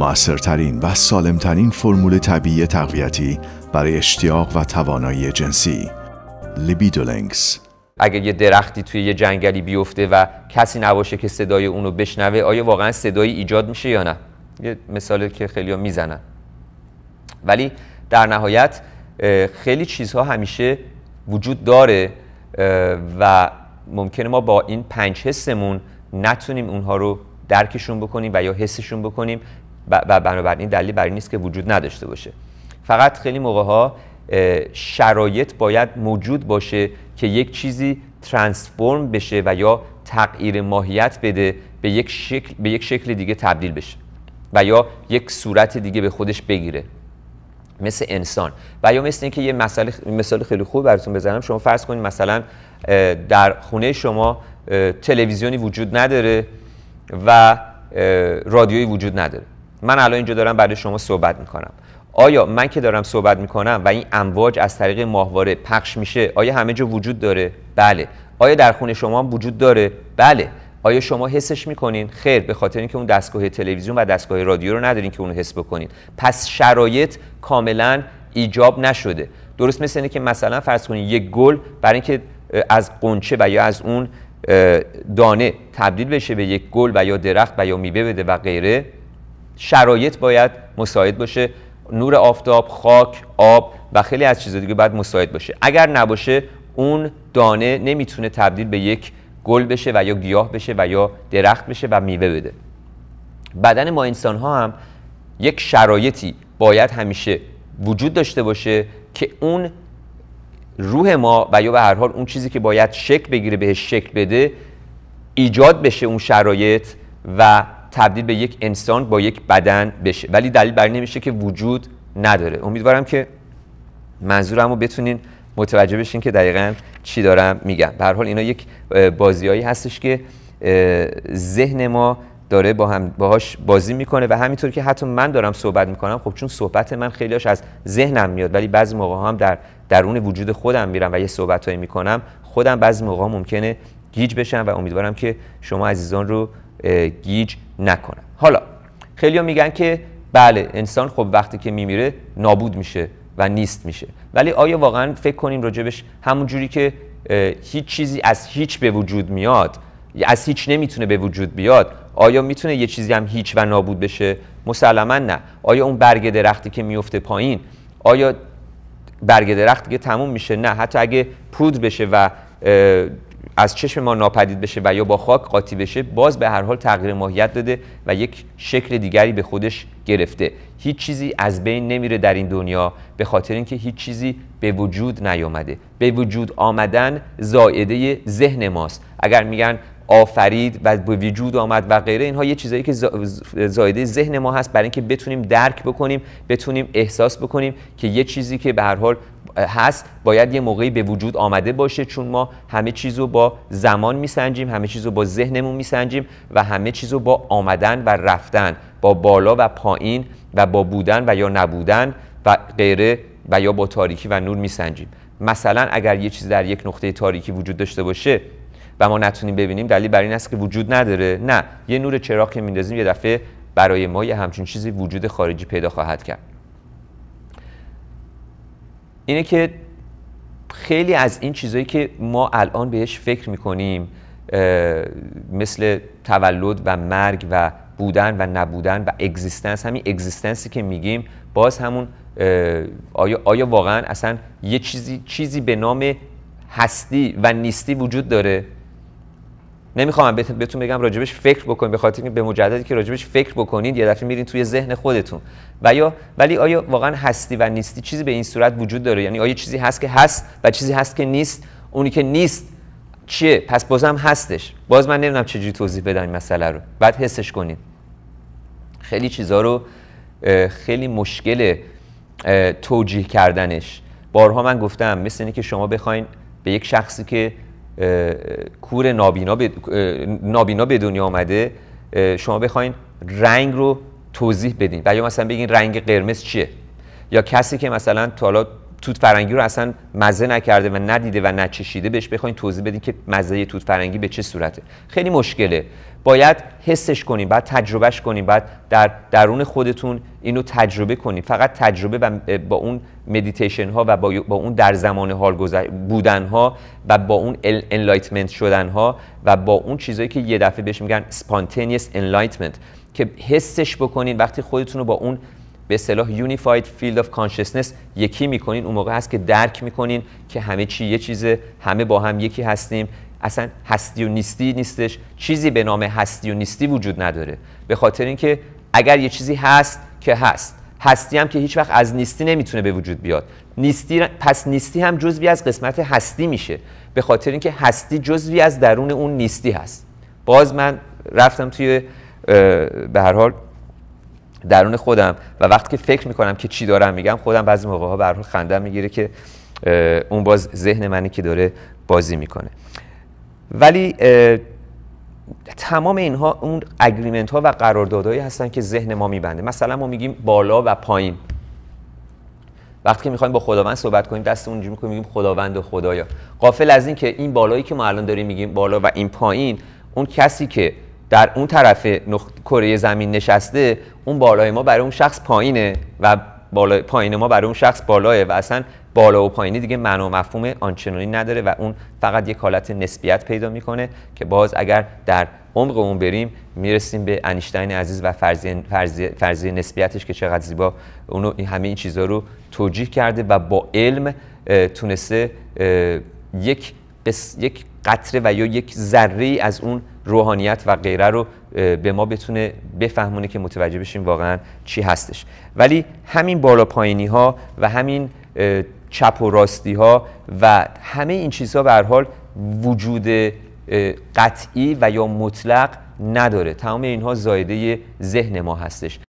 موثرترین و سالمترین فرمول طبیعی تقویتی برای اشتیاق و توانایی جنسی لیبیدولینکس اگر یه درختی توی یه جنگلی بیفته و کسی نباشه که صدای اونو بشنوه آیا واقعا صدایی ایجاد میشه یا نه یه مثالی که خیلی میزنن ولی در نهایت خیلی چیزها همیشه وجود داره و ممکنه ما با این پنج حسمون نتونیم اونها رو درکشون بکنیم و یا حسشون بکنیم و بنابراین دلیل برای نیست که وجود نداشته باشه فقط خیلی موقع ها شرایط باید موجود باشه که یک چیزی ترانسفورم بشه و یا تغییر ماهیت بده به یک شکل, به یک شکل دیگه تبدیل بشه و یا یک صورت دیگه به خودش بگیره مثل انسان و یا مثل اینکه یه مثال خیلی خوب براتون بزنم شما فرض کنید مثلا در خونه شما تلویزیونی وجود نداره و رادیویی وجود نداره من الان اینجا دارم برای شما صحبت میکنم آیا من که دارم صحبت میکنم و این امواج از طریق ماهواره پخش میشه آیا همه جا وجود داره بله آیا در خونه شما هم وجود داره بله آیا شما حسش میکنین خیر به خاطر اینکه اون دستگاه تلویزیون و دستگاه رادیو رو ندارین که اونو حس بکنین پس شرایط کاملا ایجاب نشده درست مثل اینه که مثلا فرض کنین یک گل برای اینکه از قنچه و یا از اون دانه تبدیل بشه به یک گل و یا درخت و یا میوه بده و غیره شرایط باید مساعد باشه نور آفتاب، خاک، آب و خیلی از چیز دیگه باید مساعد باشه اگر نباشه اون دانه نمیتونه تبدیل به یک گل بشه و یا گیاه بشه و یا درخت بشه و میوه بده بدن ما انسان ها هم یک شرایطی باید همیشه وجود داشته باشه که اون روح ما و یا به هر حال اون چیزی که باید شکل بگیره بهش شکل بده ایجاد بشه اون شرایط و تبدیل به یک انسان با یک بدن بشه ولی دلیل بر نمیشه که وجود نداره امیدوارم که منظورم رو بتونین متوجه بشین که دقیقا چی دارم میگم به حال اینا یک بازیایی هستش که ذهن ما داره با هم باهاش بازی میکنه و همینطور که حتی من دارم صحبت میکنم خب چون صحبت من خیلیش از ذهنم میاد ولی بعضی موقع هم در درون وجود خودم میرم و یه صحبتهایی میکنم خودم بعضی موقع ممکنه گیج بشم و امیدوارم که شما عزیزان رو گیج نکنه حالا خیلی میگن که بله انسان خب وقتی که میمیره نابود میشه و نیست میشه ولی آیا واقعا فکر کنیم راجبش همون جوری که هیچ چیزی از هیچ به وجود میاد از هیچ نمیتونه به وجود بیاد آیا میتونه یه چیزی هم هیچ و نابود بشه مسلما نه آیا اون برگ درختی که میفته پایین آیا برگ درخت که تموم میشه نه حتی اگه پود بشه و از چشم ما ناپدید بشه و یا با خاک قاطی بشه باز به هر حال تغییر ماهیت داده و یک شکل دیگری به خودش گرفته هیچ چیزی از بین نمیره در این دنیا به خاطر اینکه هیچ چیزی به وجود نیامده به وجود آمدن زائده ذهن ماست اگر میگن آفرید و به وجود آمد و غیره اینها یه چیزایی که زایده ذهن ما هست برای اینکه بتونیم درک بکنیم بتونیم احساس بکنیم که یه چیزی که به هر حال هست باید یه موقعی به وجود آمده باشه چون ما همه چیز رو با زمان میسنجیم همه چیز رو با ذهنمون میسنجیم و همه چیز رو با آمدن و رفتن با بالا و پایین و با بودن و یا نبودن و غیره و یا با تاریکی و نور میسنجیم مثلا اگر یه چیز در یک نقطه تاریکی وجود داشته باشه و ما نتونیم ببینیم دلیل بر این است که وجود نداره نه یه نور چراغ که میندازیم یه دفعه برای ما یه همچین چیزی وجود خارجی پیدا خواهد کرد اینه که خیلی از این چیزهایی که ما الان بهش فکر میکنیم مثل تولد و مرگ و بودن و نبودن و اگزیستنس همین اگزیستنسی که میگیم باز همون آیا, آیا واقعا اصلا یه چیزی, چیزی به نام هستی و نیستی وجود داره نمیخوام بهتون بگم راجبش فکر بکنید به خاطر به مجددی که راجبش فکر بکنید یه دفعه میرین توی ذهن خودتون و یا ولی آیا واقعا هستی و نیستی چیزی به این صورت وجود داره یعنی آیا چیزی هست که هست و چیزی هست که نیست اونی که نیست چیه پس بازم هستش باز من نمیدونم چجوری توضیح بدم این مسئله رو بعد حسش کنید خیلی چیزها رو خیلی مشکل توجیه کردنش بارها من گفتم مثل اینکه شما بخواین به یک شخصی که کور نابینا به, نابینا به دنیا آمده شما بخواین رنگ رو توضیح بدین و یا مثلا بگین رنگ قرمز چیه یا کسی که مثلا تا توت فرنگی رو اصلا مزه نکرده و ندیده و نچشیده بهش بخواین توضیح بدین که مزه توت فرنگی به چه صورته خیلی مشکله باید حسش کنیم بعد تجربهش کنیم بعد در درون خودتون اینو تجربه کنیم فقط تجربه و با اون مدیتیشن ها و با اون در زمان حال بودن ها و با اون انلایتمنت شدن ها و با اون چیزایی که یه دفعه بهش میگن spontaneous انلایتمنت که حسش بکنین وقتی خودتون با اون به صلاح یونیفاید فیلد آف کانشسنس یکی میکنین اون موقع هست که درک میکنین که همه چی یه چیزه همه با هم یکی هستیم اصلا هستی و نیستی نیستش چیزی به نام هستی و نیستی وجود نداره به خاطر اینکه اگر یه چیزی هست که هست هستی هم که هیچ وقت از نیستی نمیتونه به وجود بیاد نیستی پس نیستی هم جزوی از قسمت هستی میشه به خاطر اینکه هستی جزوی از درون اون نیستی هست باز من رفتم توی به هر حال درون خودم و وقتی که فکر میکنم که چی دارم میگم خودم بعضی موقع ها به خنده میگیره که اون باز ذهن منی که داره بازی میکنه ولی تمام اینها اون اگریمنت ها و قراردادهایی هستن که ذهن ما میبنده مثلا ما میگیم بالا و پایین وقتی که میخوایم با خداوند صحبت کنیم دست اونجا میکنیم میگیم خداوند و خدایا قافل از این که این بالایی که ما الان داریم میگیم بالا و این پایین اون کسی که در اون طرف کره زمین نشسته اون بالای ما برای اون شخص پایینه و پایین ما برای اون شخص بالایه و اصلا بالا و پایینی دیگه معنا و مفهوم آنچنانی نداره و اون فقط یک حالت نسبیت پیدا میکنه که باز اگر در عمق اون بریم میرسیم به انیشتین عزیز و فرضی, فرضی، فرضی نسبیتش که چقدر زیبا اونو همه این چیزها رو توجیه کرده و با علم تونسته یک, یک قطره و یا یک ذره از اون روحانیت و غیره رو به ما بتونه بفهمونه که متوجه بشیم واقعا چی هستش ولی همین بالا پایینی ها و همین چپ و راستی ها و همه این چیزها به حال وجود قطعی و یا مطلق نداره تمام اینها زایده ذهن ما هستش